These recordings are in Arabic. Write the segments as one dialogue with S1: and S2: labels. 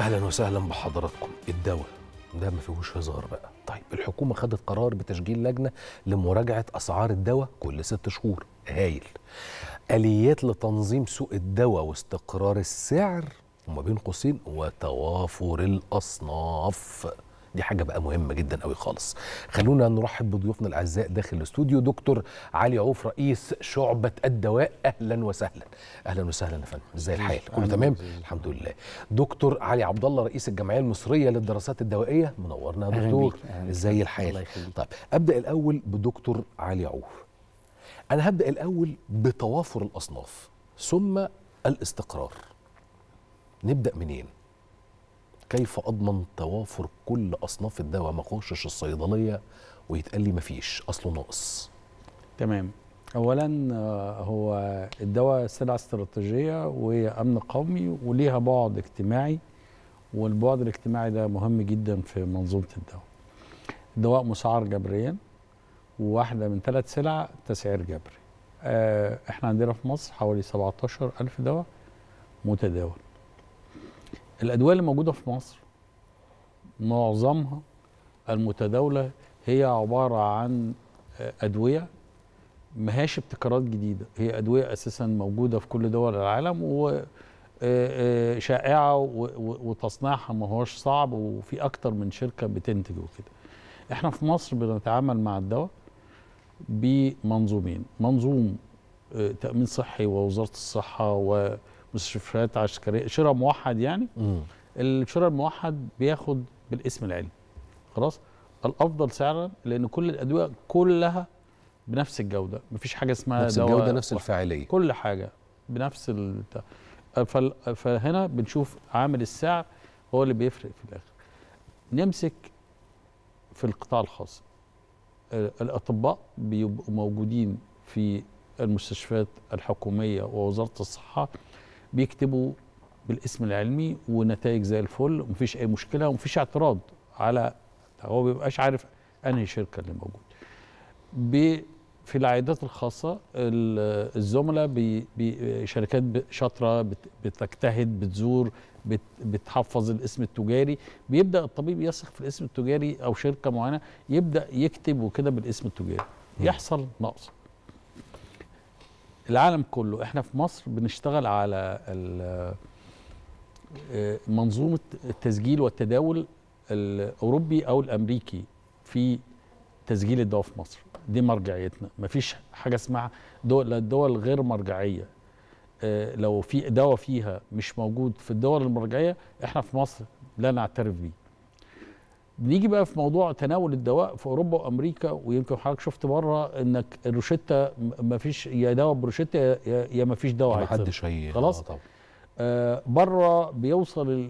S1: اهلا وسهلا بحضراتكم الدواء ده ما فيهوش هزار بقى طيب الحكومه خدت قرار بتشجيل لجنه لمراجعه اسعار الدواء كل ست شهور هايل اليات لتنظيم سوق الدواء واستقرار السعر وما بين قوسين وتوافر الاصناف دي حاجه بقى مهمه جدا قوي خالص خلونا نرحب بضيوفنا الاعزاء داخل الاستوديو دكتور علي عوف رئيس شعبه الدواء اهلا وسهلا اهلا وسهلا يا فندم ازاي الحال كله تمام الحمد لله دكتور علي عبد الله رئيس الجمعيه المصريه للدراسات الدوائيه منورنا يا دكتور ازاي الحال طيب ابدا الاول بدكتور علي عوف انا هبدا الاول بتوافر الاصناف ثم الاستقرار نبدا منين كيف اضمن توافر كل اصناف الدواء ما
S2: اخشش الصيدليه ويتقال لي مفيش اصله ناقص تمام اولا آه، هو الدواء سلعه استراتيجيه وامن قومي وليها بعد اجتماعي والبعد الاجتماعي ده مهم جدا في منظومه الدواء الدواء مسعر جبريا وواحده من ثلاث سلع تسعير جبري آه، احنا عندنا في مصر حوالي 17000 دواء متداول الادويه اللي موجوده في مصر معظمها المتداوله هي عباره عن آه، ادويه ما هياش ابتكارات جديده هي ادويه اساسا موجوده في كل دول العالم و آه، آه، شائعه وتصنيعها ما هوش صعب وفي اكتر من شركه بتنتج وكده احنا في مصر بنتعامل مع الدواء بمنظومين منظوم تامين صحي ووزاره الصحه و مستشفيات عسكريه شراء موحد يعني الشراء الموحد بياخد بالاسم العلمي خلاص الافضل سعرا لان كل الادويه كلها بنفس الجوده مفيش حاجه اسمها نفس الجوده نفس الفاعليه كل حاجه بنفس ال... فهنا بنشوف عامل السعر هو اللي بيفرق في الاخر نمسك في القطاع الخاص الاطباء بيبقوا موجودين في المستشفيات الحكوميه ووزاره الصحه بيكتبوا بالاسم العلمي ونتائج زي الفل ومفيش اي مشكله ومفيش اعتراض على هو ما بيبقاش عارف انهي شركه اللي موجود في العيادات الخاصه الزملاء شركات شاطره بتجتهد بتزور بتحفظ الاسم التجاري بيبدا الطبيب يثق في الاسم التجاري او شركه معينه يبدا يكتب وكده بالاسم التجاري يحصل نقص العالم كله احنا في مصر بنشتغل على منظومه التسجيل والتداول الاوروبي او الامريكي في تسجيل الدواء في مصر دي مرجعيتنا مفيش حاجه اسمها دول الدول غير مرجعيه آه، لو في دواء فيها مش موجود في الدول المرجعيه احنا في مصر لا نعترف بيه بنيجي بقى في موضوع تناول الدواء في اوروبا وامريكا ويمكن حضرتك شفت بره انك الروشته ما فيش يا دواء بروشته يا ما فيش دواء محدش هي خلاص آه، طبعا آه بره بيوصل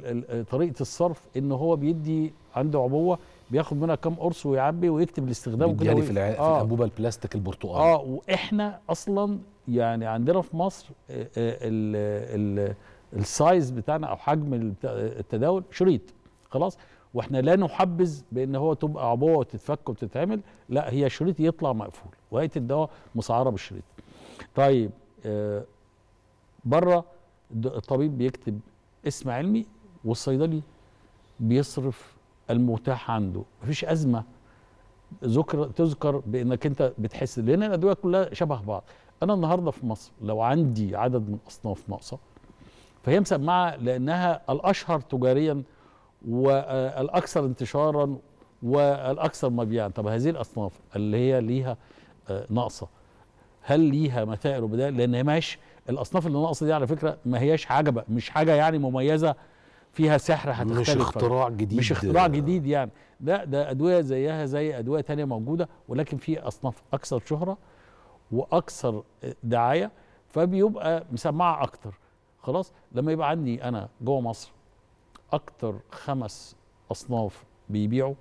S2: طريقه الصرف ان هو بيدي عنده عبوه بياخد منها كام قرص ويعبي ويكتب الاستخدام كده يعني في, الانبوبه آه. الانبوبه البلاستيك البرتقالي اه واحنا اصلا يعني عندنا في مصر آه، آه، السايز بتاعنا او حجم التداول شريط خلاص واحنا لا نحبذ بان هو تبقى عبوه وتتفك وتتعمل لا هي شريط يطلع مقفول وهيئه الدواء مسعره بالشريط طيب آه، بره الطبيب بيكتب اسم علمي والصيدلي بيصرف المتاح عنده مفيش ازمه ذكر تذكر بانك انت بتحس لان الادويه كلها شبه بعض انا النهارده في مصر لو عندي عدد من اصناف ناقصه فهي مسمعه لانها الاشهر تجاريا والاكثر انتشارا والاكثر مبيعا طب هذه الاصناف اللي هي ليها آه، ناقصه هل ليها مثائر وبدائل لان هي ماهيش الاصناف اللي ناقصه دي على فكره ما هياش عجبه مش حاجه يعني مميزه فيها سحر هتختلف مش اختراع جديد مش اختراع جديد يعني لا ده ادويه زيها زي ادويه تانية موجوده ولكن في اصناف اكثر شهره واكثر آه، دعايه فبيبقى مسمعه اكتر خلاص لما يبقى عندي انا جوه مصر اكتر خمس اصناف بيبيعوا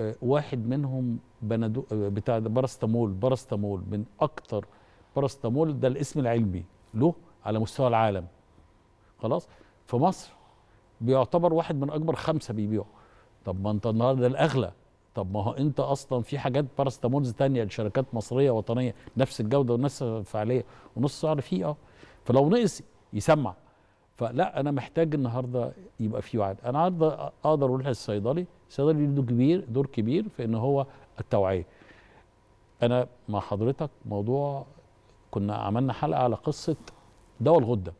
S2: آه، واحد منهم بنادو آه، بتاع باراستامول باراستامول من اكتر باراستامول ده الاسم العلمي له على مستوى العالم خلاص في مصر بيعتبر واحد من اكبر خمسه بيبيعوا طب ما انت النهارده الاغلى طب ما هو انت اصلا في حاجات باراستامولز تانية لشركات مصريه وطنيه نفس الجوده ونفس الفعاليه ونص سعر فيه اه فلو نقص يسمع فلا انا محتاج النهارده يبقى في وعد انا النهارده اقدر اروح للصيدلي الصيدلي له كبير دور كبير في ان هو التوعيه انا مع حضرتك موضوع كنا عملنا حلقه على قصه دواء الغده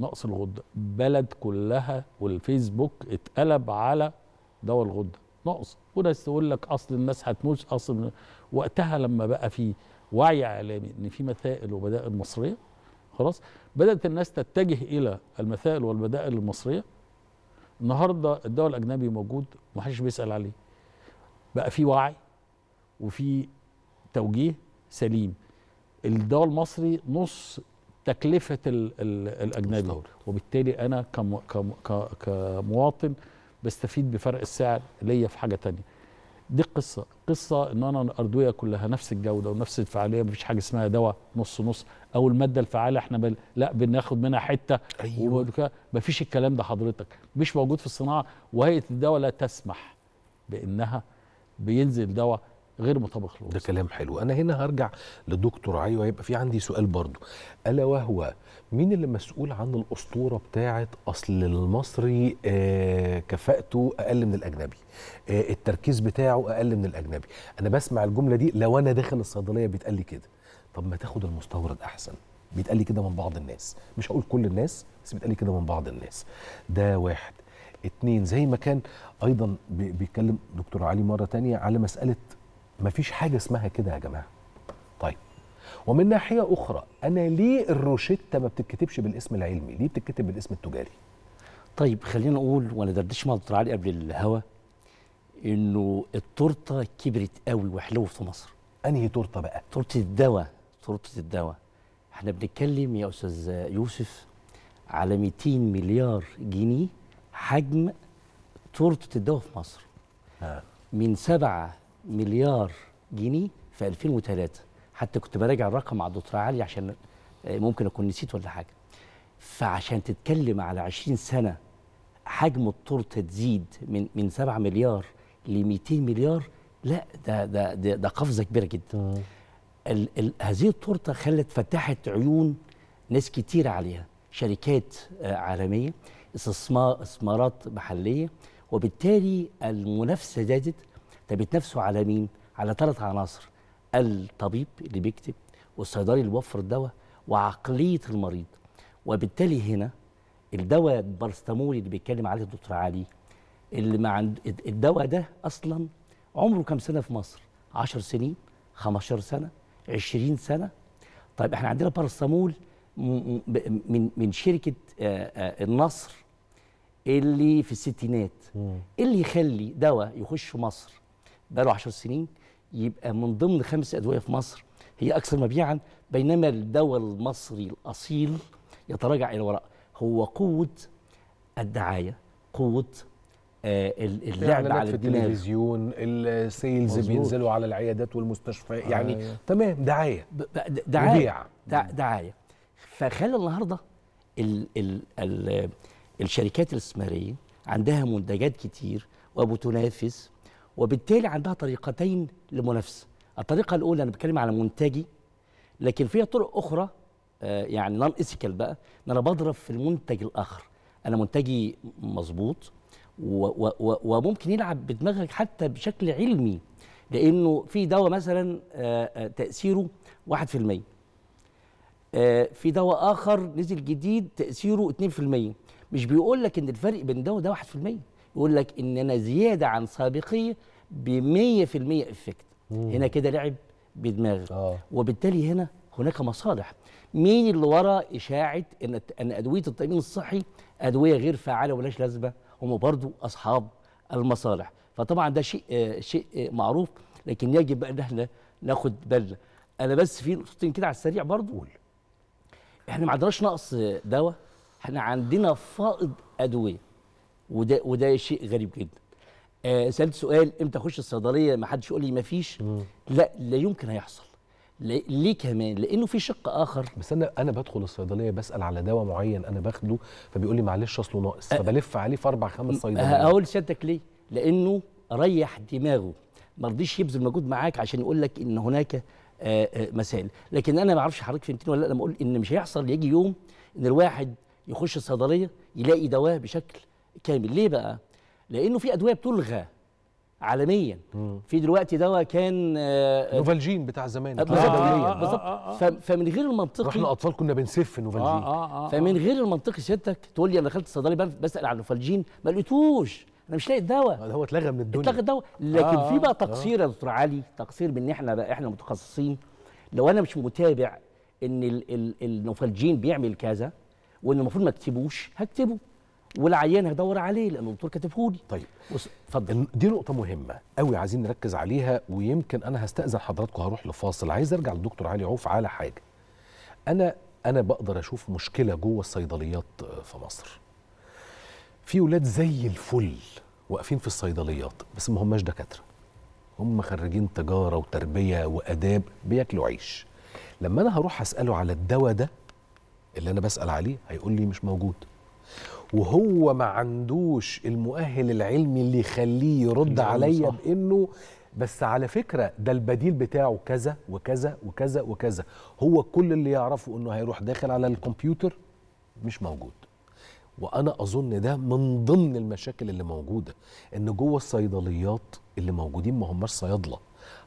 S2: نقص الغده بلد كلها والفيسبوك اتقلب على دواء الغده نقص وناس تقول لك اصل الناس هتموت اصل وقتها لما بقى في وعي اعلامي ان في مسائل وبدائل مصريه خلاص بدات الناس تتجه الى المثائل والبدائل المصريه النهارده الدواء الاجنبي موجود ومحدش بيسال عليه بقى في وعي وفي توجيه سليم الدواء المصري نص تكلفه ال ال الاجنبي مستور. وبالتالي انا كمواطن بستفيد بفرق السعر ليا في حاجه تانية دي قصه قصه ان انا الادويه كلها نفس الجوده ونفس الفعاليه مفيش حاجه اسمها دواء نص نص او الماده الفعاله احنا بل... لا بناخد منها حته ايوه مفيش الكلام ده حضرتك مش موجود في الصناعه وهيئه الدواء لا تسمح بانها بينزل دواء غير مطابق للوصف ده كلام حلو انا هنا
S1: هرجع لدكتور عيوة هيبقى في عندي سؤال برضو الا وهو مين اللي مسؤول عن الاسطوره بتاعه اصل المصري آه كفاءته اقل من الاجنبي آه التركيز بتاعه اقل من الاجنبي انا بسمع الجمله دي لو انا داخل الصيدليه بيتقال لي كده طب ما تاخد المستورد احسن بيتقال لي كده من بعض الناس مش هقول كل الناس بس بيتقال لي كده من بعض الناس ده واحد اتنين زي ما كان ايضا بيتكلم دكتور علي مره تانية على مساله ما فيش حاجه اسمها كده يا جماعه طيب ومن ناحيه اخرى انا ليه الروشته ما بتتكتبش بالاسم العلمي ليه بتتكتب بالاسم التجاري
S3: طيب خلينا نقول وانا دردش مع دكتور علي قبل الهوا انه التورته كبرت قوي وحلوه في مصر انهي تورته بقى تورته الدواء سلطه الدواء احنا بنتكلم يا استاذ يوسف على 200 مليار جنيه حجم تورته الدواء في مصر آه. من 7 مليار جنيه في 2003 حتى كنت براجع الرقم مع الدكتور علي عشان آه، ممكن اكون نسيت ولا حاجه فعشان تتكلم على 20 سنه حجم التورته تزيد من من 7 مليار ل 200 مليار لا ده ده ده, قفزه كبيره جدا آه. ال ال هذه التورته خلت فتحت عيون ناس كتير عليها شركات آه، عالميه استثمارات محليه وبالتالي المنافسه زادت طب بتنافسوا على مين؟ على ثلاث عناصر الطبيب اللي بيكتب والصيدلي اللي بيوفر الدواء وعقليه المريض وبالتالي هنا الدواء البارستامول اللي بيتكلم عليه الدكتور علي اللي ما عند الدواء ده اصلا عمره كام سنه في مصر؟ 10 سنين 15 سنه 20 سنه طيب احنا عندنا باراسيتامول من من شركه آه، آه، النصر اللي في الستينات اللي يخلي دواء يخش في مصر بقاله 10 سنين يبقى من ضمن خمس ادويه في مصر هي اكثر مبيعا بينما الدواء المصري الاصيل يتراجع الى وراء هو قوه الدعايه قوه آه، اللعب على في التلفزيون
S1: السيلز بينزلوا على العيادات والمستشفيات يعني آه. تمام
S3: دعايه دعايه دعايه فخلي النهارده الـ الـ الـ الشركات الاستثماريه عندها منتجات كتير وبتنافس وبالتالي عندها طريقتين لمنافسه الطريقه الاولى انا بتكلم على منتجي لكن فيها طرق اخرى آه، يعني نون ايثيكال بقى ان انا بضرب في المنتج الاخر انا منتجي مظبوط وممكن يلعب بدماغك حتى بشكل علمي لانه في دواء مثلا آه، آه، تاثيره 1% آه، في دواء اخر نزل جديد تاثيره 2% مش بيقول لك ان الفرق بين ده وده 1% يقول لك ان انا زياده عن سابقيه ب 100% افكت هنا كده لعب بدماغك آه. وبالتالي هنا هناك مصالح مين اللي ورا اشاعه ان ان ادويه التامين الصحي ادويه غير فعاله ولاش لازمه هم برضو اصحاب المصالح فطبعا ده شيء آه، شيء آه، معروف لكن يجب بقى ان احنا ناخد بالنا انا بس في نقطتين كده على السريع برضو احنا ما عندناش نقص دواء احنا عندنا فائض ادويه وده وده شيء غريب جدا آه، سالت سؤال امتى اخش الصيدليه ما حدش يقول لي ما فيش لا لا يمكن هيحصل ليه كمان لانه في شق اخر بس انا انا بدخل الصيدليه بسال على دواء معين انا
S1: باخده فبيقول لي معلش اصله ناقص أه فبلف عليه في اربع خمس صيدليات هقول
S3: لسيادتك ليه لانه ريح دماغه ما رضيش يبذل مجهود معاك عشان يقول لك ان هناك آه، آه، مسائل لكن انا ما اعرفش حضرتك فهمتني ولا لا لما اقول ان مش هيحصل يجي يوم ان الواحد يخش الصيدليه يلاقي دواء بشكل كامل ليه بقى لانه في ادويه بتلغى عالميا مم. في دلوقتي دواء كان آه، نوفالجين بتاع زمان آه آه آه، آه،, آه آه آه فمن غير المنطقي واحنا اطفال كنا بنسف نوفالجين آه آه آه فمن غير المنطقي سيادتك تقول لي انا دخلت الصيدلي بسال عن نوفالجين ما لقيتوش انا مش لاقي الدواء هو اتلغى من الدنيا اتلغى الدواء لكن آه في بقى تقصير يا دكتور علي تقصير من احنا بقى احنا متخصصين لو انا مش متابع ان النوفالجين بيعمل كذا وان المفروض ما اكتبوش هكتبه والعيان هدور عليه لان الدكتور كاتبه لي طيب اتفضل
S1: دي نقطه مهمه قوي عايزين نركز عليها ويمكن انا هستاذن حضراتكم هروح لفاصل عايز ارجع للدكتور علي عوف على حاجه انا انا بقدر اشوف مشكله جوه الصيدليات آه، في مصر في ولاد زي الفل واقفين في الصيدليات بس ما هماش دكاتره هم خريجين تجاره وتربيه واداب بياكلوا عيش لما انا هروح اساله على الدواء ده اللي انا بسال عليه هيقول لي مش موجود وهو ما عندوش المؤهل العلمي اللي يخليه يرد نعم، عليا بانه بس على فكره ده البديل بتاعه كذا وكذا وكذا وكذا هو كل اللي يعرفه انه هيروح داخل على الكمبيوتر مش موجود وانا اظن ده من ضمن المشاكل اللي موجوده ان جوه الصيدليات اللي موجودين ما هماش صيادله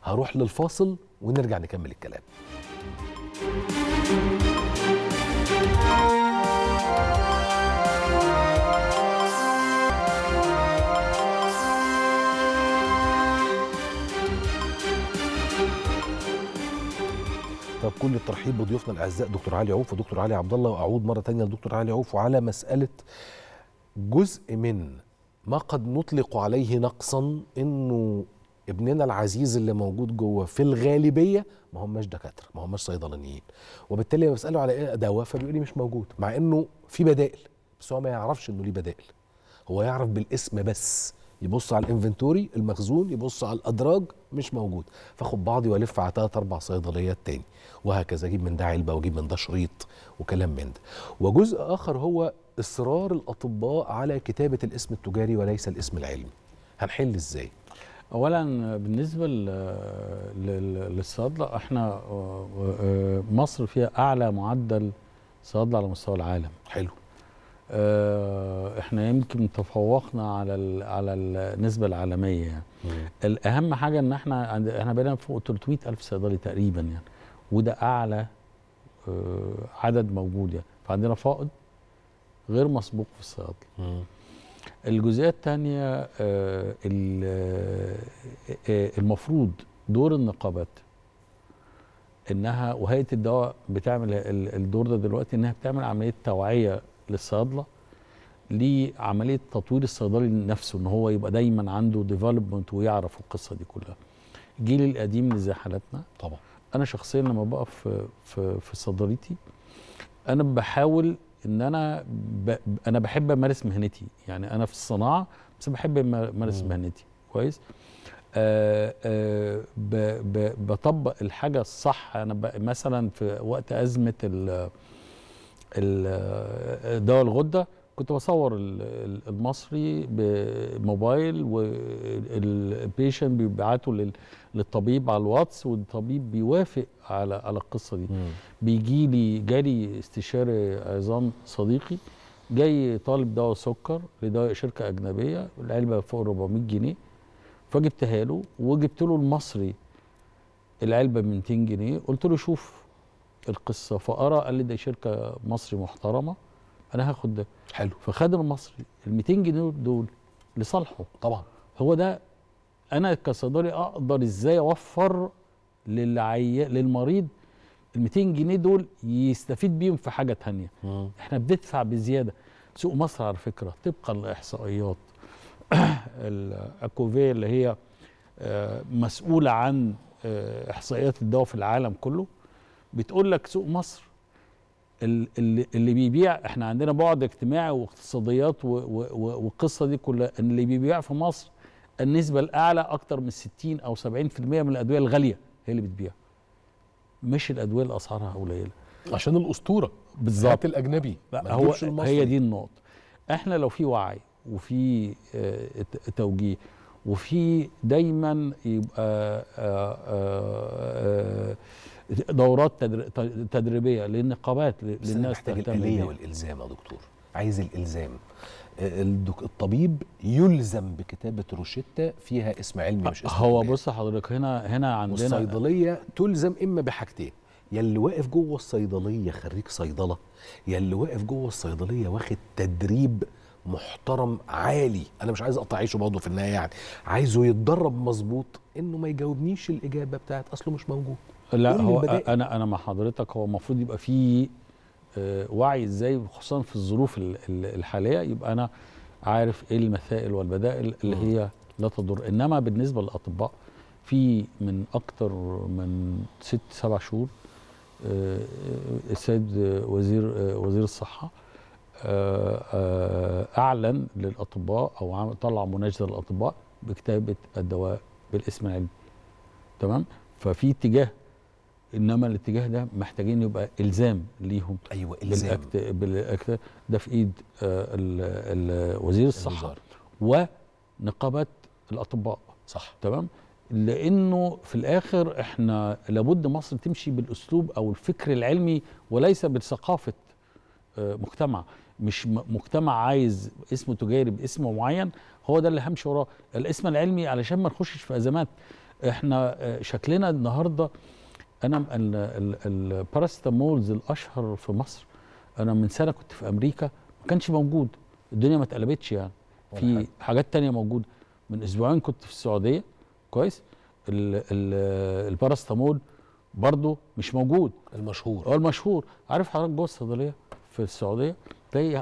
S1: هروح للفاصل ونرجع نكمل الكلام طب كل الترحيب بضيوفنا الاعزاء دكتور علي عوف ودكتور علي عبد الله واعود مره ثانيه لدكتور علي عوف وعلى مساله جزء من ما قد نطلق عليه نقصا انه ابننا العزيز اللي موجود جوه في الغالبيه ما هماش دكاتره ما هماش صيدلانيين وبالتالي بساله على ايه دواء فبيقول لي مش موجود مع انه في بدائل بس هو ما يعرفش انه ليه بدائل هو يعرف بالاسم بس يبص على الانفنتوري المخزون يبص على الادراج مش موجود فاخد بعضي والف على ثلاث اربع صيدليات تاني وهكذا اجيب من ده علبه واجيب من ده شريط وكلام من ده وجزء اخر هو اصرار الاطباء على كتابه الاسم التجاري وليس الاسم العلمي هنحل
S2: ازاي اولا بالنسبه للصيادله احنا آه، آه، مصر فيها اعلى معدل صيادله على مستوى العالم حلو آه، احنا يمكن تفوقنا على الـ على النسبه العالميه يعني. الاهم حاجه ان احنا احنا بقينا فوق 300 الف صيدلي تقريبا يعني وده اعلى آه، عدد موجود يعني فعندنا فائض غير مسبوق في الصيادله الجزئيه الثانيه آه، آه، المفروض دور النقابات انها وهيئه الدواء بتعمل الدور ده دلوقتي انها بتعمل عمليه توعيه للصيادله لعمليه تطوير الصيدلي نفسه ان هو يبقى دايما عنده ديفلوبمنت ويعرف القصه دي كلها الجيل القديم اللي زي حالتنا طبعا انا شخصيا لما بقف في في صدارتي انا بحاول ان انا ب... انا بحب امارس مهنتي يعني انا في الصناعه بس بحب امارس مهنتي كويس آه، آه، ب... ب... بطبق الحاجه الصح انا ب... مثلا في وقت ازمه ال... ال... دواء الغده كنت بصور المصري بموبايل والبيشن بيبعته للطبيب على الواتس والطبيب بيوافق على على القصه دي بيجي لي جالي استشاري عظام صديقي جاي طالب دواء سكر لدواء شركه اجنبيه العلبه فوق 400 جنيه فجبتها له وجبت له المصري العلبه ب 200 جنيه قلت له شوف القصه فقرا قال لي ده شركه مصري محترمه انا هاخد ده حلو فخد المصري ال 200 جنيه دول لصالحه طبعا هو ده انا كصيدلي اقدر ازاي اوفر للعي... للمريض ال 200 جنيه دول يستفيد بيهم في حاجه ثانيه احنا بندفع بزياده سوق مصر على فكره طبقا لاحصائيات الاكوفي اللي هي آه، مسؤوله عن آه، احصائيات الدواء في العالم كله بتقول لك سوق مصر اللي, اللي بيبيع احنا عندنا بعد اجتماعي واقتصاديات والقصه دي كلها ان اللي بيبيع في مصر النسبه الاعلى اكتر من 60 او 70% من الادويه الغاليه هي اللي بتبيع مش الادويه اللي اسعارها قليله عشان الاسطوره بالذات الاجنبي هو هي دي النقطه احنا لو في وعي وفي آه، توجيه وفي دايما يبقى آه، آه، آه، دورات تدريبيه للنقابات للناس تهتم الاليه
S1: والالزام يا دكتور عايز الالزام
S2: الطبيب يلزم بكتابه روشته فيها اسم علمي مش اسم هو بص حضرتك هنا هنا عندنا الصيدليه
S1: تلزم اما بحاجتين يا اللي واقف جوه الصيدليه خريج صيدله يا اللي واقف جوه الصيدليه واخد تدريب محترم عالي انا مش عايز اقطع عيشه برضه في النهايه يعني عايزه
S2: يتدرب مظبوط
S1: انه ما يجاوبنيش الاجابه بتاعت اصله مش موجود لا هو البدائل.
S2: انا انا مع حضرتك هو المفروض يبقى في آه، وعي ازاي خصوصا في الظروف الحاليه يبقى انا عارف ايه المسائل والبدائل اللي هي لا تضر انما بالنسبه للاطباء في من اكتر من ست سبع شهور آه، آه، السيد وزير وزير الصحه آه، آه، اعلن للاطباء او طلع مناشده للاطباء بكتابه الدواء بالاسم العلمي تمام ففي اتجاه انما الاتجاه ده محتاجين يبقى الزام ليهم ايوه الزام بالأكت... بالأكت... ده في ايد آه، وزير الصحه ونقابات الاطباء صح تمام لانه في الاخر احنا لابد مصر تمشي بالاسلوب او الفكر العلمي وليس بثقافه مجتمع مش مجتمع عايز اسم تجاري باسم معين هو ده اللي همشي وراه الاسم العلمي علشان ما نخشش في ازمات احنا آه، شكلنا النهارده انا الباراستامولز الاشهر في مصر انا من سنه كنت في امريكا ما كانش موجود الدنيا ما اتقلبتش يعني في حاجات تانية موجوده من اسبوعين كنت في السعوديه كويس الباراستامول برضه مش موجود المشهور هو المشهور عارف حضرتك جوه الصيدليه في السعوديه تلاقي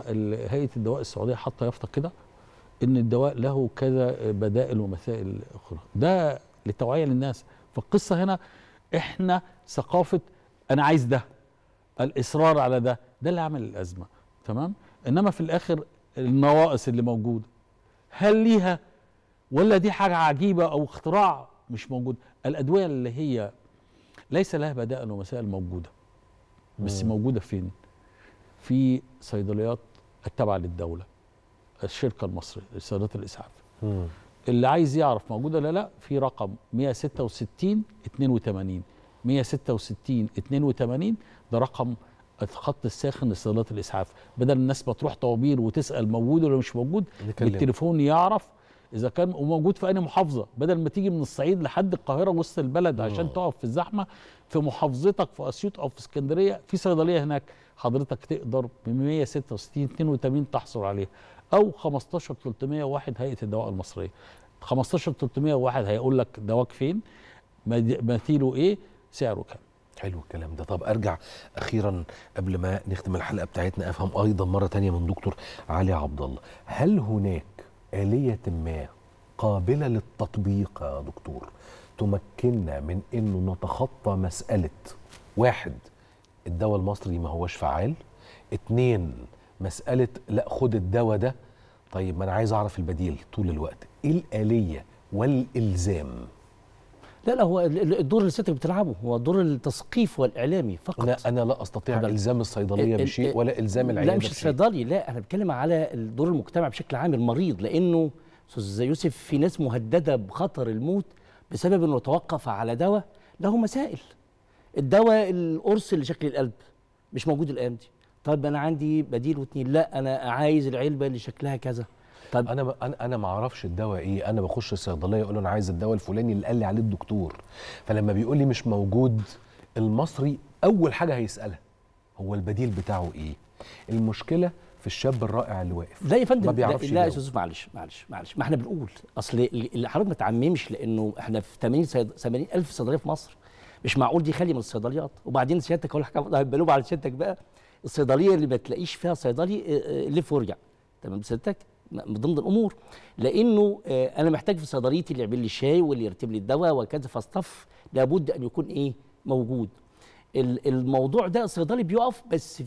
S2: هيئه الدواء السعوديه حاطه يافطه كده ان الدواء له كذا بدائل ومسائل اخرى ده للتوعيه للناس فالقصه هنا احنا ثقافه انا عايز ده الاصرار على ده ده اللي عمل الازمه تمام انما في الاخر النواقص اللي موجوده هل ليها ولا دي حاجه عجيبه او اختراع مش موجود الادويه اللي هي ليس لها بدائل ومسائل موجوده بس موجوده فين في صيدليات التابعه للدوله الشركه المصريه لصيدليات الاسعاف مم. اللي عايز يعرف موجوده ولا لا في رقم 166 82 166 82 ده رقم الخط الساخن لصيدليات الاسعاف بدل الناس ما تروح طوابير وتسال موجود ولا مش موجود بالتليفون يعرف اذا كان وموجود في اي محافظه بدل ما تيجي من الصعيد لحد القاهره وسط البلد عشان آه. تقف في الزحمه في محافظتك في اسيوط او في اسكندريه في صيدليه هناك حضرتك تقدر ب 166 82 تحصل عليها او 15 301 هيئه الدواء المصريه 15 301 هيقول لك دواك فين مثيله ايه سعره كام حلو
S1: الكلام ده طب ارجع اخيرا قبل ما نختم الحلقه بتاعتنا افهم ايضا مره تانية من دكتور علي عبد الله هل هناك آلية ما قابلة للتطبيق يا دكتور تمكننا من انه نتخطى مسألة واحد الدواء المصري ما هوش فعال اتنين مسألة لا خد الدواء ده طيب ما انا عايز اعرف البديل طول الوقت ايه الآلية والإلزام لا لا هو الدور اللي سيادتك بتلعبه هو الدور التثقيف
S3: والاعلامي فقط لا انا لا استطيع الزام الصيدليه بشيء ولا الزام العياده لا مش الصيدلي لا انا بتكلم على دور المجتمع بشكل عام المريض لانه استاذ يوسف في ناس مهدده بخطر الموت بسبب انه توقف على دواء له مسائل الدواء القرص اللي شكل القلب مش موجود الايام دي طب انا عندي بديل واتنين لا انا عايز العلبه اللي شكلها كذا طب انا
S1: انا ما اعرفش الدواء ايه انا بخش الصيدليه اقول له انا عايز الدواء الفلاني اللي قال لي عليه الدكتور فلما بيقول لي مش موجود المصري اول حاجه هيسالها هو البديل بتاعه ايه المشكله في الشاب
S3: الرائع اللي واقف لا يا فندم ما بيعرفش لا يا استاذ معلش معلش معلش ما احنا بنقول اصل اللي حضرتك ما تعممش لانه احنا في 80 80 الف صيدليه في مصر مش معقول دي خاليه من الصيدليات وبعدين سيادتك اقول حاجه هيبقى على سيادتك بقى الصيدليه اللي ما تلاقيش فيها صيدلي آه، آه، لف ورجع تمام سيادتك من ضمن الامور لانه آه، انا محتاج في صيدليتي اللي يعمل لي الشاي واللي يرتب لي الدواء وكذا فاستف لابد ان يكون ايه موجود الموضوع ده الصيدلي بيقف بس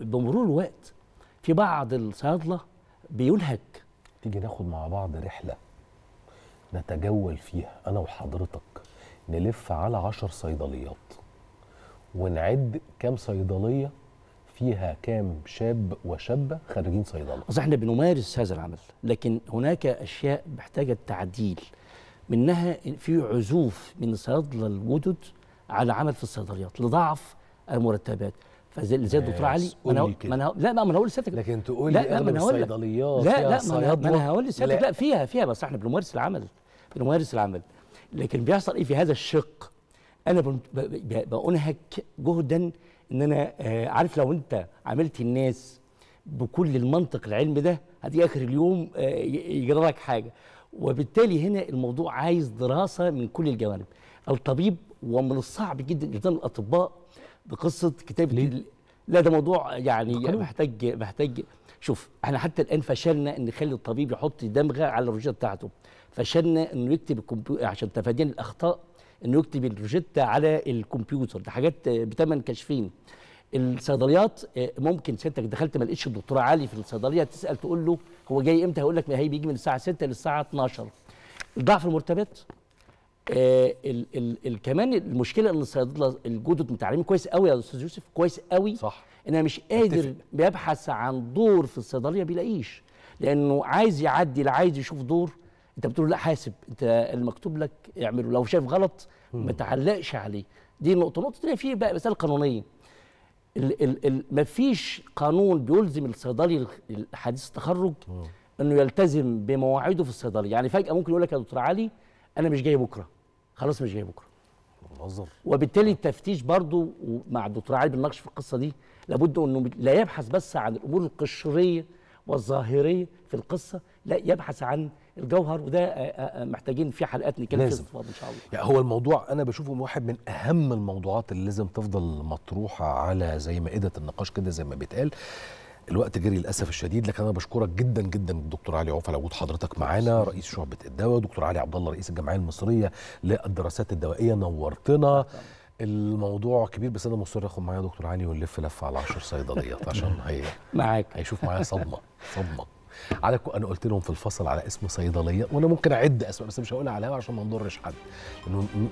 S3: بمرور الوقت في بعض الصيادله بينهك تيجي ناخد مع بعض رحله
S1: نتجول فيها انا وحضرتك نلف على عشر صيدليات
S3: ونعد كام صيدليه فيها كام شاب وشابه خريجين صيدله؟ اصل احنا بنمارس هذا العمل لكن هناك اشياء محتاجه تعديل منها في عزوف من الصيادله الجدد على عمل في الصيدليات لضعف المرتبات فزي الدكتور علي أنا ما انا لا ما انا هقول لسيادتك لكن تقول لا لا ما انا هقول الصيدليات لا لا ما انا هقول لسيادتك لا فيها فيها بس احنا بنمارس العمل بنمارس العمل لكن بيحصل ايه في هذا الشق انا بأنهك جهدا ان انا آه، عارف لو انت عاملت الناس بكل المنطق العلمي ده هتيجي اخر اليوم آه، يجرى لك حاجه وبالتالي هنا الموضوع عايز دراسه من كل الجوانب الطبيب ومن الصعب جدا جدا الاطباء بقصه كتابه ليه؟ لا ده موضوع يعني بقلوب. محتاج محتاج شوف احنا حتى الان فشلنا ان نخلي الطبيب يحط دمغه على الروشته بتاعته فشلنا انه يكتب عشان تفادي الاخطاء انه يكتب الروشته على الكمبيوتر ده حاجات آه، بتمن كشفين الصيدليات آه، ممكن سيادتك دخلت ما لقيتش الدكتور علي في الصيدليه تسال تقول له هو جاي امتى هيقول لك ما هي بيجي من الساعه 6 للساعه 12 ضعف المرتبات آه ال ال ال كمان المشكله ان الصيادله الجدد متعلمين كويس قوي يا استاذ يوسف كويس قوي صح انا مش قادر بيبحث عن دور في الصيدليه بيلاقيش لانه عايز يعدي لا عايز يشوف دور انت بتقول لا حاسب انت المكتوب لك اعمله لو شايف غلط ما تعلقش عليه دي نقطه نقطه ثانيه في بقى مسائل قانونيه ما فيش قانون بيلزم الصيدلي الحديث التخرج انه يلتزم بمواعيده في الصيدليه يعني فجاه ممكن يقول لك يا دكتور علي انا مش جاي بكره خلاص مش جاي بكره منظر وبالتالي التفتيش برضو مع الدكتور علي بنناقش في القصه دي لابد انه لا يبحث بس عن الامور القشريه والظاهريه في القصه لا يبحث عن الجوهر وده آه، آه، آه، محتاجين في حلقات نتكلم فيها ان شاء الله يعني هو
S1: الموضوع انا بشوفه واحد من اهم الموضوعات اللي لازم تفضل مطروحه على زي ما مائده النقاش كده زي ما بيتقال الوقت جري للاسف الشديد لكن انا بشكرك جدا جدا الدكتور علي عوف على وجود حضرتك معانا رئيس شعبه الدواء دكتور علي عبد الله رئيس الجمعيه المصريه للدراسات الدوائيه نورتنا الموضوع كبير بس انا مصر اخد معايا دكتور علي ونلف لفه على 10 صيدليات عشان
S3: هي معاك
S1: هيشوف معايا صدمه صدمه على كو انا قلت لهم في الفصل على اسم صيدليه وانا ممكن اعد اسماء بس مش هقولها على عشان ما نضرش حد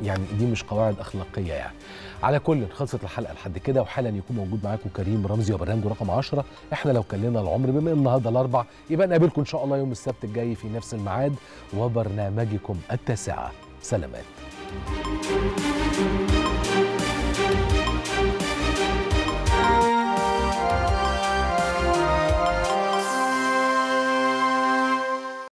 S1: يعني دي مش قواعد اخلاقيه يعني على كل خلصت الحلقه لحد كده وحالا يكون موجود معاكم كريم رمزي وبرنامجه رقم 10 احنا لو كلنا العمر بما ان النهارده الاربع يبقى نقابلكم ان شاء الله يوم السبت الجاي في نفس الميعاد وبرنامجكم التاسعه سلامات